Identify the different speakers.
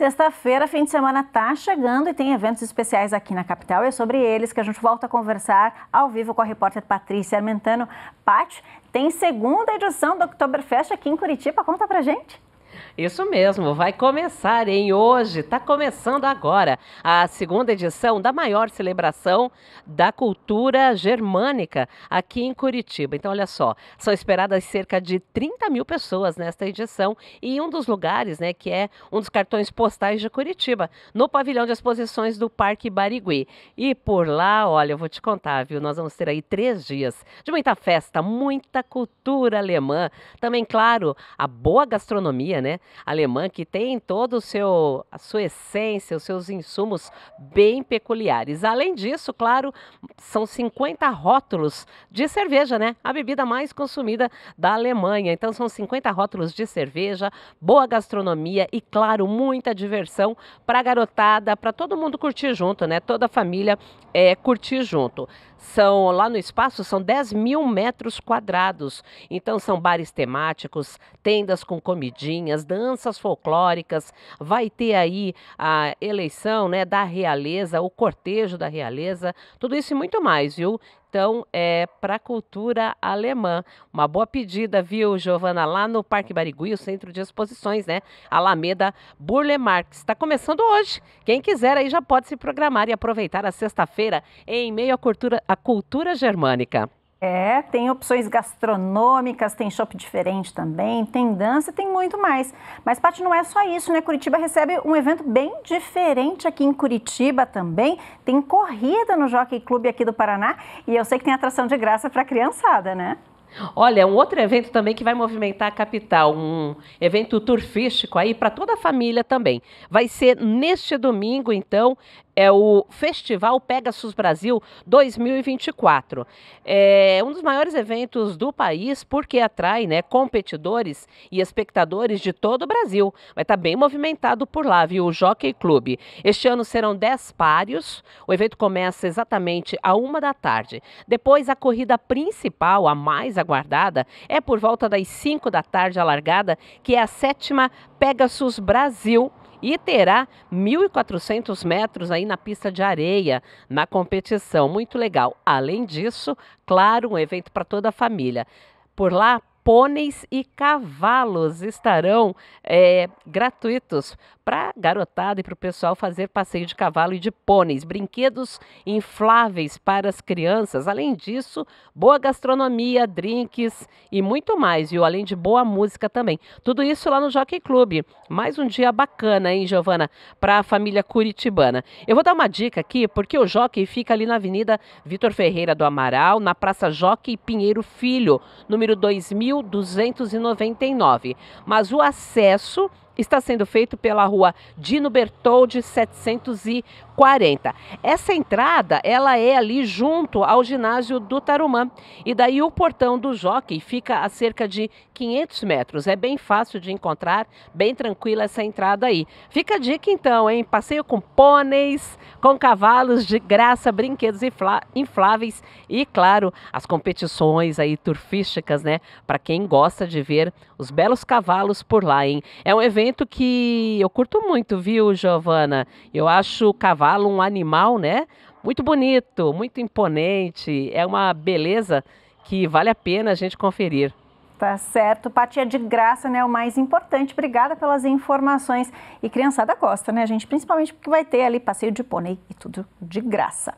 Speaker 1: Sexta-feira, fim de semana está chegando e tem eventos especiais aqui na capital. E é sobre eles que a gente volta a conversar ao vivo com a repórter Patrícia Armentano. Pat, tem segunda
Speaker 2: edição do Oktoberfest aqui em Curitiba. Conta pra gente. Isso mesmo, vai começar em hoje, está começando agora a segunda edição da maior celebração da cultura germânica aqui em Curitiba. Então, olha só, são esperadas cerca de 30 mil pessoas nesta edição e um dos lugares, né, que é um dos cartões postais de Curitiba, no pavilhão de exposições do Parque Barigui. E por lá, olha, eu vou te contar, viu, nós vamos ter aí três dias de muita festa, muita cultura alemã, também, claro, a boa gastronomia, né? alemã que tem todo o seu a sua essência, os seus insumos bem peculiares. Além disso, claro, são 50 rótulos de cerveja, né? A bebida mais consumida da Alemanha. Então são 50 rótulos de cerveja, boa gastronomia e claro, muita diversão para garotada, para todo mundo curtir junto, né? Toda a família é curtir junto. São, lá no espaço, são 10 mil metros quadrados. Então, são bares temáticos, tendas com comidinhas, danças folclóricas. Vai ter aí a eleição né, da realeza, o cortejo da realeza, tudo isso e muito mais, viu? então é para a cultura alemã. Uma boa pedida, viu, Giovana? Lá no Parque Barigui, o Centro de Exposições, né? Alameda Burle Marx. Está começando hoje. Quem quiser aí já pode se programar e aproveitar a sexta-feira em meio à cultura, à cultura germânica.
Speaker 1: É, tem opções gastronômicas, tem shopping diferente também, tem dança, tem muito mais. Mas, Paty, não é só isso, né? Curitiba recebe um evento bem diferente aqui em Curitiba também. Tem corrida no Jockey Clube aqui do Paraná e eu sei que tem atração de graça para a criançada, né?
Speaker 2: Olha, um outro evento também que vai movimentar a capital, um evento turfístico aí para toda a família também. Vai ser neste domingo, então, é o Festival Pegasus Brasil 2024. É um dos maiores eventos do país porque atrai né, competidores e espectadores de todo o Brasil. Vai estar tá bem movimentado por lá, viu? O Jockey Club. Este ano serão 10 páreos. O evento começa exatamente a uma da tarde. Depois, a corrida principal, a mais aguardada, é por volta das 5 da tarde, a largada, que é a sétima Pegasus Brasil e terá 1.400 metros aí na pista de areia na competição. Muito legal. Além disso, claro, um evento para toda a família. Por lá pôneis e cavalos estarão é, gratuitos para garotada e para o pessoal fazer passeio de cavalo e de pôneis, brinquedos infláveis para as crianças. Além disso, boa gastronomia, drinks e muito mais, viu? Além de boa música também. Tudo isso lá no Jockey Club. Mais um dia bacana, hein, Giovana, para a família curitibana. Eu vou dar uma dica aqui, porque o Jockey fica ali na Avenida Vitor Ferreira do Amaral, na Praça Jockey Pinheiro Filho, número 2000 1.299, mas o acesso está sendo feito pela rua Dino Bertoldi 740. Essa entrada, ela é ali junto ao ginásio do Tarumã. E daí o portão do Jockey fica a cerca de 500 metros. É bem fácil de encontrar, bem tranquila essa entrada aí. Fica a dica então, hein? Passeio com pôneis, com cavalos de graça, brinquedos infláveis e, claro, as competições aí turfísticas, né? Para quem gosta de ver os belos cavalos por lá, hein? É um evento momento que eu curto muito, viu, Giovana? Eu acho o cavalo um animal, né? Muito bonito, muito imponente, é uma beleza que vale a pena a gente conferir. Tá
Speaker 1: certo. Patia é de graça, né? O mais importante. Obrigada pelas informações. E criançada gosta, né, gente? Principalmente porque vai ter ali passeio de pônei e tudo de graça.